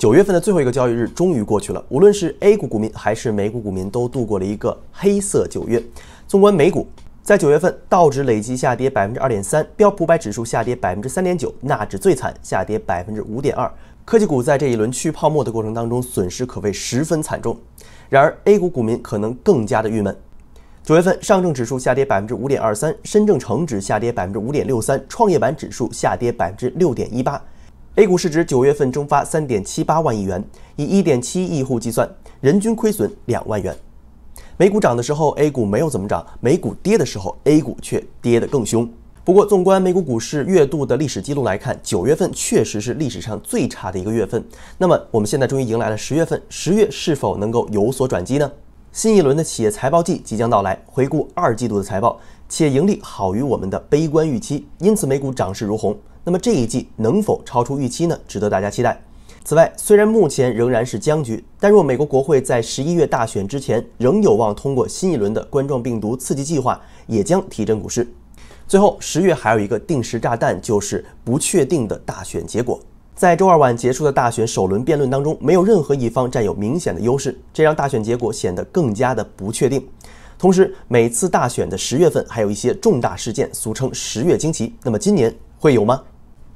九月份的最后一个交易日终于过去了，无论是 A 股股民还是美股股民，都度过了一个黑色九月。纵观美股，在九月份，道指累计下跌百分之二点三，标普百指数下跌百分之三点九，纳指最惨，下跌百分之五点二。科技股在这一轮去泡沫的过程当中，损失可谓十分惨重。然而，A 股股民可能更加的郁闷。九月份，上证指数下跌百分之五点二三，深证成指下跌百分之五点六三，创业板指数下跌百分之六点一八。A 股市值九月份蒸发三点七八万亿元，以一点七亿户计算，人均亏损两万元。美股涨的时候，A 股没有怎么涨；美股跌的时候，A 股却跌得更凶。不过，纵观美股股市月度的历史记录来看，九月份确实是历史上最差的一个月份。那么，我们现在终于迎来了十月份，十月是否能够有所转机呢？新一轮的企业财报季即将到来，回顾二季度的财报。且盈利好于我们的悲观预期，因此美股涨势如虹。那么这一季能否超出预期呢？值得大家期待。此外，虽然目前仍然是僵局，但若美国国会在十一月大选之前仍有望通过新一轮的冠状病毒刺激计划，也将提振股市。最后，十月还有一个定时炸弹，就是不确定的大选结果。在周二晚结束的大选首轮辩论当中，没有任何一方占有明显的优势，这让大选结果显得更加的不确定。同时，每次大选的十月份还有一些重大事件，俗称“十月惊奇”。那么今年会有吗？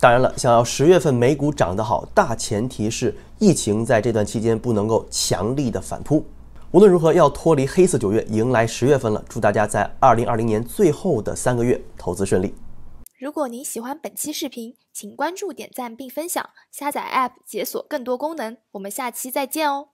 当然了，想要十月份美股涨得好，大前提是疫情在这段期间不能够强力的反扑。无论如何，要脱离黑色九月，迎来十月份了。祝大家在二零二零年最后的三个月投资顺利。如果您喜欢本期视频，请关注、点赞并分享，下载 App 解锁更多功能。我们下期再见哦。